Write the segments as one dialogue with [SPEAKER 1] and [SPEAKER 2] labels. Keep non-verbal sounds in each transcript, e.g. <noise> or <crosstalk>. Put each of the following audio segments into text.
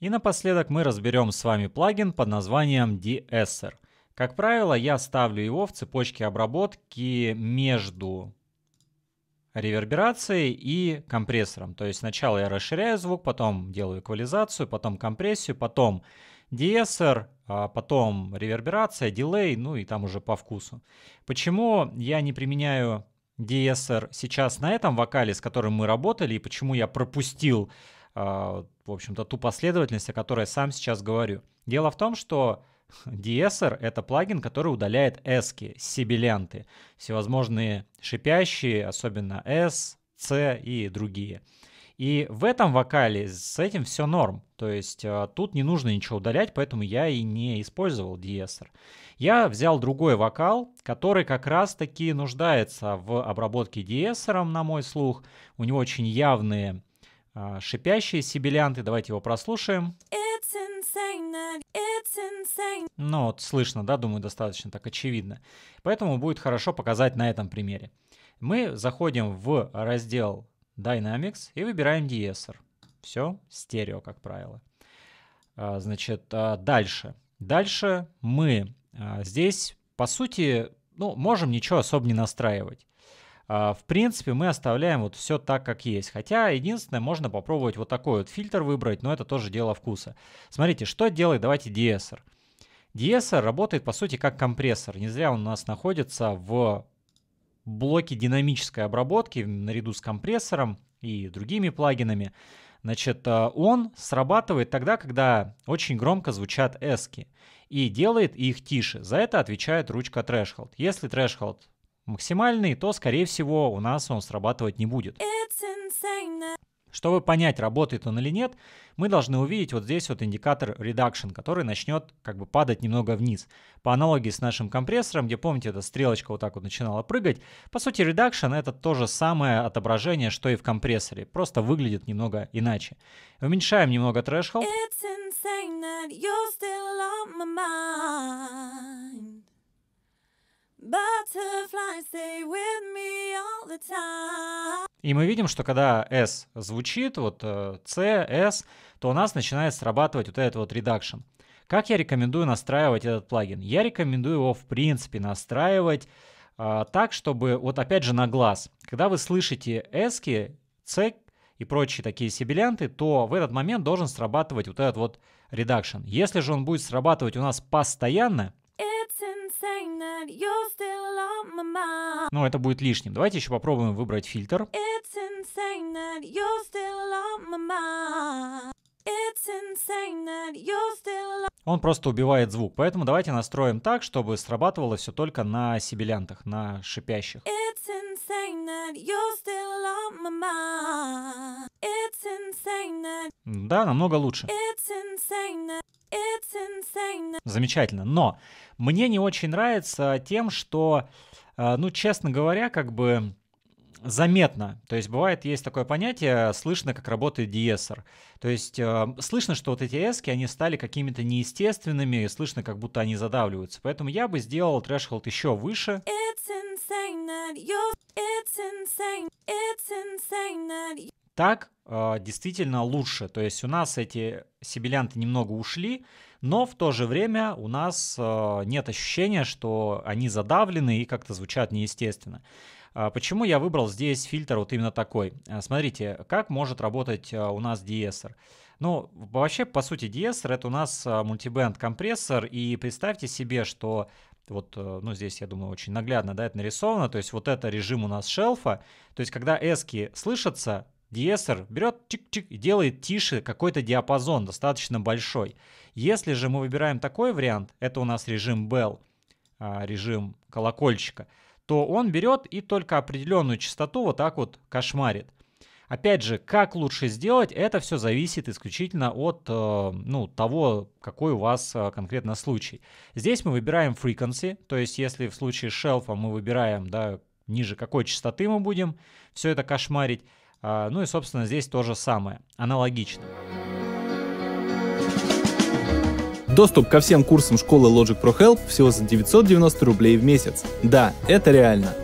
[SPEAKER 1] И напоследок мы разберем с вами плагин под названием DSR. Как правило, я ставлю его в цепочке обработки между реверберацией и компрессором. То есть сначала я расширяю звук, потом делаю эквализацию, потом компрессию, потом DSR, а потом реверберация, дилей, ну и там уже по вкусу. Почему я не применяю DSR сейчас на этом вокале, с которым мы работали, и почему я пропустил а, в общем-то, ту последовательность, о которой я сам сейчас говорю. Дело в том, что DSR <laughs> — это плагин, который удаляет эски, сибилянты, всевозможные шипящие, особенно S, C и другие. И в этом вокале с этим все норм. То есть а, тут не нужно ничего удалять, поэтому я и не использовал DSR. Я взял другой вокал, который как раз-таки нуждается в обработке DSR, на мой слух. У него очень явные а, шипящие сибилянты. Давайте его прослушаем. Ну вот слышно, да, думаю, достаточно так очевидно. Поэтому будет хорошо показать на этом примере. Мы заходим в раздел Dynamics и выбираем DSR. Все, стерео, как правило. А, значит, а, дальше. Дальше мы здесь, по сути, ну, можем ничего особо не настраивать. А, в принципе, мы оставляем вот все так, как есть. Хотя, единственное, можно попробовать вот такой вот фильтр выбрать, но это тоже дело вкуса. Смотрите, что делает, давайте, DSR. DSR работает, по сути, как компрессор. Не зря он у нас находится в блоке динамической обработки наряду с компрессором и другими плагинами. Значит, э, он срабатывает тогда, когда очень громко звучат эски и делает их тише. За это отвечает ручка Threshold. Если Threshold максимальный, то, скорее всего, у нас он срабатывать не будет. Чтобы понять, работает он или нет, мы должны увидеть вот здесь вот индикатор Reduction, который начнет как бы падать немного вниз. По аналогии с нашим компрессором, где, помните, эта стрелочка вот так вот начинала прыгать, по сути Reduction это то же самое отображение, что и в компрессоре, просто выглядит немного иначе. Уменьшаем немного threshold. И мы видим, что когда S звучит, вот э, C, S, то у нас начинает срабатывать вот этот вот редакшн. Как я рекомендую настраивать этот плагин? Я рекомендую его, в принципе, настраивать э, так, чтобы, вот опять же, на глаз. Когда вы слышите S, C и прочие такие сибилянты, то в этот момент должен срабатывать вот этот вот редакшн. Если же он будет срабатывать у нас постоянно,
[SPEAKER 2] но ну, это
[SPEAKER 1] будет лишним. Давайте еще попробуем выбрать фильтр. Он просто убивает звук, поэтому давайте настроим так, чтобы срабатывало все только на сибилянтах, на шипящих. Да, намного лучше. Замечательно. Но мне не очень нравится тем, что, э, ну, честно говоря, как бы заметно. То есть бывает, есть такое понятие, слышно, как работает диэсер. То есть э, слышно, что вот эти эски, они стали какими-то неестественными, и слышно, как будто они задавливаются. Поэтому я бы сделал трэшхолд еще выше.
[SPEAKER 2] It's insane, it's insane, it's insane,
[SPEAKER 1] так э, действительно лучше. То есть у нас эти сибилянты немного ушли, но в то же время у нас э, нет ощущения, что они задавлены и как-то звучат неестественно. А почему я выбрал здесь фильтр вот именно такой? Смотрите, как может работать у нас DSR. Ну, вообще, по сути, DSR это у нас мультибенд компрессор, и представьте себе, что вот, э, ну, здесь, я думаю, очень наглядно, да, это нарисовано, то есть вот это режим у нас шелфа, то есть когда эски слышатся, DSR берет чик-чик и делает тише какой-то диапазон достаточно большой. Если же мы выбираем такой вариант, это у нас режим Bell, а, режим колокольчика, то он берет и только определенную частоту вот так вот кошмарит. Опять же, как лучше сделать, это все зависит исключительно от э, ну, того, какой у вас э, конкретно случай. Здесь мы выбираем frequency, то есть если в случае шелфа мы выбираем, да, ниже какой частоты мы будем все это кошмарить, а, ну и, собственно, здесь то же самое, аналогично.
[SPEAKER 3] Доступ ко всем курсам школы Logic Pro Help всего за 990 рублей в месяц. Да, это реально.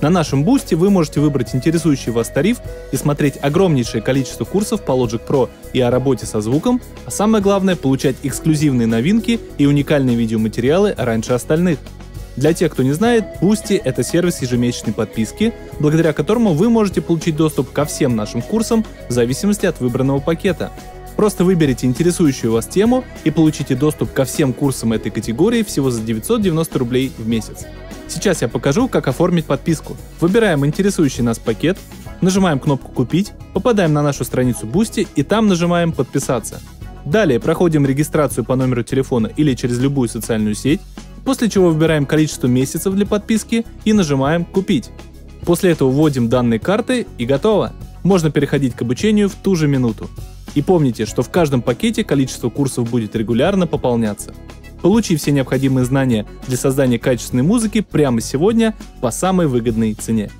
[SPEAKER 3] На нашем бусте вы можете выбрать интересующий вас тариф и смотреть огромнейшее количество курсов по Logic Pro и о работе со звуком, а самое главное — получать эксклюзивные новинки и уникальные видеоматериалы раньше остальных — для тех, кто не знает, Boosty — это сервис ежемесячной подписки, благодаря которому вы можете получить доступ ко всем нашим курсам в зависимости от выбранного пакета. Просто выберите интересующую вас тему и получите доступ ко всем курсам этой категории всего за 990 рублей в месяц. Сейчас я покажу, как оформить подписку. Выбираем интересующий нас пакет, нажимаем кнопку «Купить», попадаем на нашу страницу Boosty и там нажимаем «Подписаться». Далее проходим регистрацию по номеру телефона или через любую социальную сеть, после чего выбираем количество месяцев для подписки и нажимаем «Купить». После этого вводим данные карты и готово. Можно переходить к обучению в ту же минуту. И помните, что в каждом пакете количество курсов будет регулярно пополняться. Получи все необходимые знания для создания качественной музыки прямо сегодня по самой выгодной цене.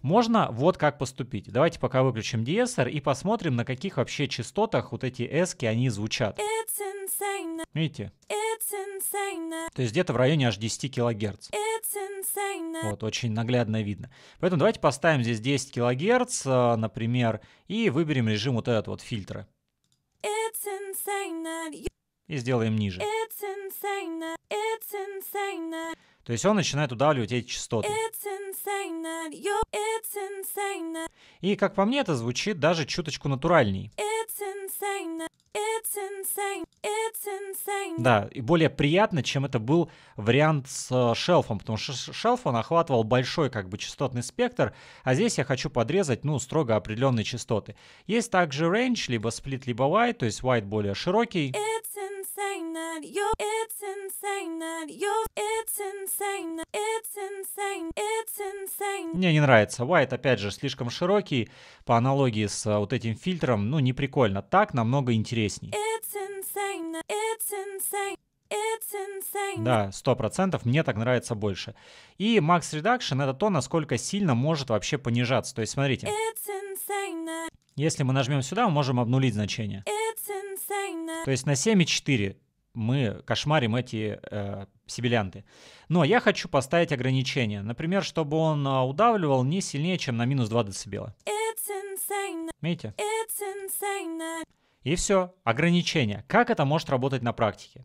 [SPEAKER 1] Можно вот как поступить. Давайте пока выключим DSR и посмотрим, на каких вообще частотах вот эти эски они звучат.
[SPEAKER 2] It's Видите? То есть
[SPEAKER 1] где-то в районе аж 10 килогерц. Вот, очень наглядно видно. Поэтому давайте поставим здесь 10 килогерц, э, например, и выберем режим вот этот вот фильтра.
[SPEAKER 2] И
[SPEAKER 1] сделаем ниже. То есть он начинает удавливать эти частоты. И, как по мне, это звучит даже чуточку натуральней. Да, и более приятно, чем это был вариант с э, шелфом, потому что шелф он охватывал большой как бы частотный спектр, а здесь я хочу подрезать, ну, строго определенные частоты. Есть также range, либо split, либо wide, то есть wide более широкий
[SPEAKER 2] insane that you're, it's insane that you're, it's insane, it's insane, it's insane. Мне
[SPEAKER 1] не нравится. White, опять же, слишком широкий, по аналогии с э, вот этим фильтром, ну, не прикольно. Так намного интересней.
[SPEAKER 2] It's insane, it's insane. Да,
[SPEAKER 1] сто процентов, мне так нравится больше. И Max Reduction это то, насколько сильно может вообще понижаться. То есть, смотрите, если мы нажмем сюда, мы можем обнулить значение.
[SPEAKER 2] It's
[SPEAKER 1] то есть на 7,4 мы кошмарим эти э, сибилянты. Но я хочу поставить ограничение. Например, чтобы он э, удавливал не сильнее, чем на минус 2 дБ. Видите? И все. Ограничение. Как это может работать на практике?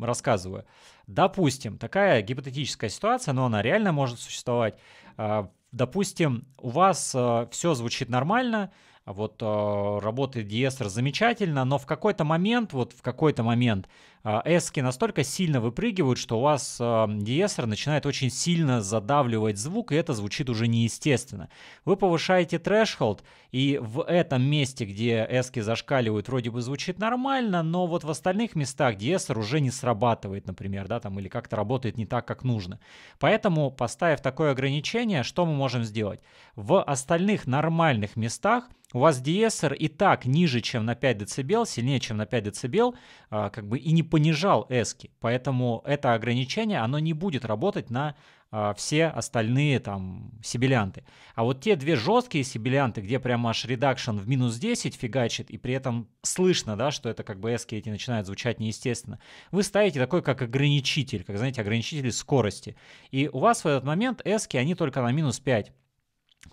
[SPEAKER 1] Рассказываю. Допустим, такая гипотетическая ситуация, но она реально может существовать. Э, допустим, у вас э, все звучит нормально, вот э, работает Диестер замечательно, но в какой-то момент, вот в какой-то момент а, эски настолько сильно выпрыгивают, что у вас а, диэсер начинает очень сильно задавливать звук, и это звучит уже неестественно. Вы повышаете трэшхолд, и в этом месте, где эски зашкаливают, вроде бы звучит нормально, но вот в остальных местах диэсер уже не срабатывает, например, да, там, или как-то работает не так, как нужно. Поэтому, поставив такое ограничение, что мы можем сделать? В остальных нормальных местах у вас диэсер и так ниже, чем на 5 дБ, сильнее, чем на 5 дБ, а, как бы и не понижал эски, поэтому это ограничение, оно не будет работать на э, все остальные там сибилянты. А вот те две жесткие сибилянты, где прямо аж редакшн в минус 10 фигачит, и при этом слышно, да, что это как бы эски эти начинают звучать неестественно, вы ставите такой как ограничитель, как, знаете, ограничитель скорости. И у вас в этот момент эски, они только на минус 5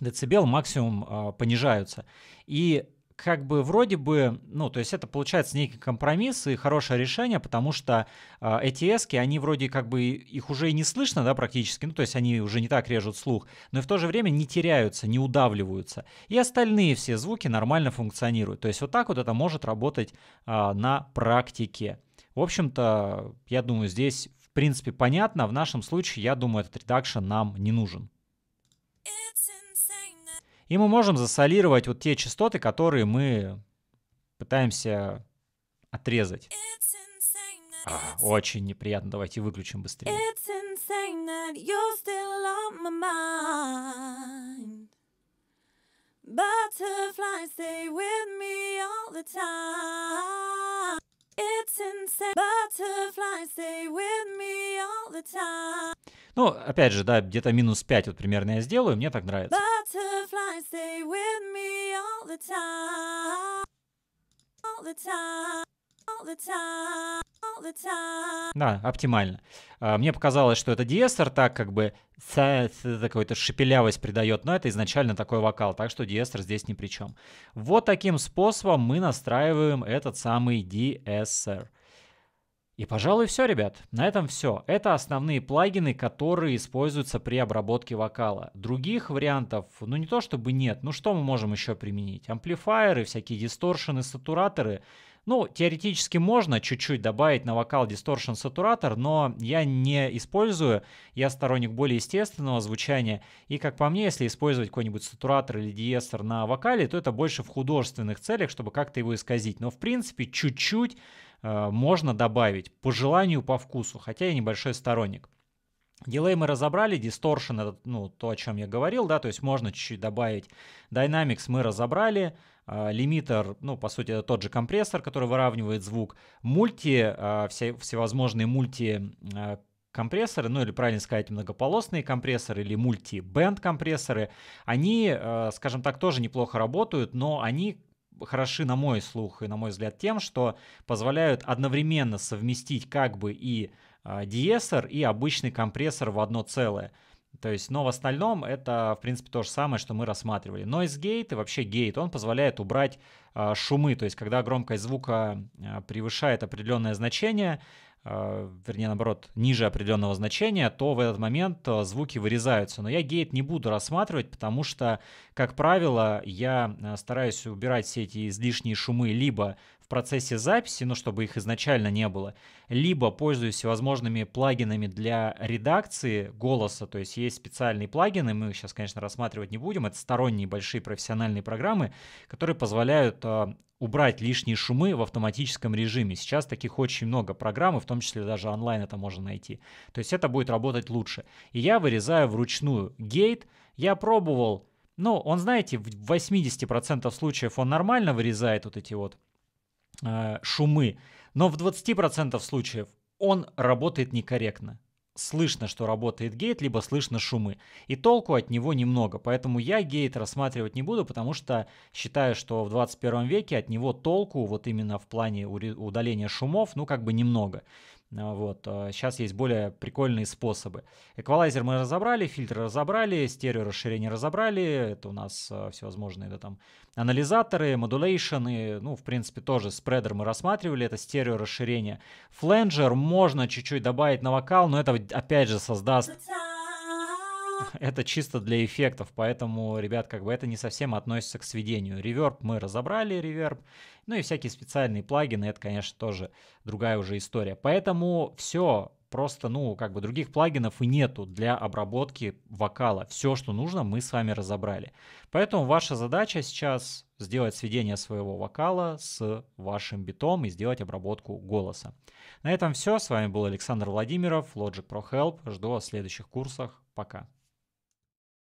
[SPEAKER 1] децибел максимум э, понижаются. И как бы вроде бы, ну, то есть это получается некий компромисс и хорошее решение, потому что а, э, ATS, они вроде как бы их уже и не слышно, да, практически, ну, то есть они уже не так режут слух, но и в то же время не теряются, не удавливаются. И остальные все звуки нормально функционируют. То есть вот так вот это может работать э, на практике. В общем-то, я думаю, здесь в принципе понятно. В нашем случае, я думаю, этот редакшн нам не нужен. И мы можем засолировать вот те частоты, которые мы пытаемся отрезать. А, очень неприятно. Давайте выключим быстрее.
[SPEAKER 2] Butterflies stay with me all the time. It's insane. Butterflies stay with me all the time.
[SPEAKER 1] Ну, опять же, да, где-то минус 5 вот примерно я сделаю, мне так нравится. Да, оптимально. А, мне показалось, что это диэстер, так как бы какую-то шепелявость придает, но это изначально такой вокал, так что диэстер здесь ни при чем. Вот таким способом мы настраиваем этот самый диэстер. И, пожалуй, все, ребят. На этом все. Это основные плагины, которые используются при обработке вокала. Других вариантов, ну не то чтобы нет, ну что мы можем еще применить? Амплифайеры, всякие дисторшены, сатураторы. Ну, теоретически можно чуть-чуть добавить на вокал дисторшн сатуратор, но я не использую, я сторонник более естественного звучания, и как по мне, если использовать какой-нибудь сатуратор или диестер на вокале, то это больше в художественных целях, чтобы как-то его исказить, но в принципе чуть-чуть Э, можно добавить по желанию, по вкусу, хотя я небольшой сторонник. Дилей мы разобрали, дисторшн это ну, то, о чем я говорил, да, то есть можно чуть-чуть добавить. динамикс мы разобрали, э, лимитер, ну, по сути, это тот же компрессор, который выравнивает звук. Мульти, э, все, всевозможные мульти компрессоры, ну или правильно сказать, многополосные компрессоры или мульти бенд компрессоры, они, скажем так, тоже неплохо работают, но они хороши, на мой слух и на мой взгляд, тем, что позволяют одновременно совместить как бы и а, диэсер, и обычный компрессор в одно целое. То есть, но в остальном это, в принципе, то же самое, что мы рассматривали. Noise Gate и вообще Gate, он позволяет убрать э, шумы. То есть, когда громкость звука э, превышает определенное значение, а, вернее, наоборот, ниже определенного значения, то в этот момент а, звуки вырезаются. Но я гейт не буду рассматривать, потому что, как правило, я а, стараюсь убирать все эти излишние шумы либо в процессе записи, ну, чтобы их изначально не было, либо пользуюсь всевозможными плагинами для редакции голоса, то есть есть специальные плагины, мы их сейчас, конечно, рассматривать не будем, это сторонние большие профессиональные программы, которые позволяют убрать лишние шумы в автоматическом режиме. Сейчас таких очень много программ, и в том числе даже онлайн это можно найти. То есть это будет работать лучше. И я вырезаю вручную гейт. Я пробовал, ну, он, знаете, в 80% случаев он нормально вырезает вот эти вот э, шумы, но в 20% случаев он работает некорректно слышно, что работает гейт, либо слышно шумы. И толку от него немного. Поэтому я гейт рассматривать не буду, потому что считаю, что в 21 веке от него толку вот именно в плане удаления шумов, ну как бы немного. А, вот. Сейчас а, есть более прикольные способы. Эквалайзер мы разобрали, фильтры разобрали, стерео расширение разобрали. Это у нас а, всевозможные да, там, анализаторы, модулейшены. Ну, в принципе, тоже спредер мы рассматривали. Это стерео расширение. Фленджер можно чуть-чуть добавить на вокал, но это опять же создаст... <laughs> это чисто для эффектов, поэтому, ребят, как бы это не совсем относится к сведению. Реверб мы разобрали, реверб, ну и всякие специальные плагины, это, конечно, тоже другая уже история. Поэтому все просто, ну, как бы других плагинов и нету для обработки вокала. Все, что нужно, мы с вами разобрали. Поэтому ваша задача сейчас сделать сведение своего вокала с вашим битом и сделать обработку голоса. На этом все. С вами был Александр Владимиров, Logic Pro Help. Жду вас в следующих курсах. Пока.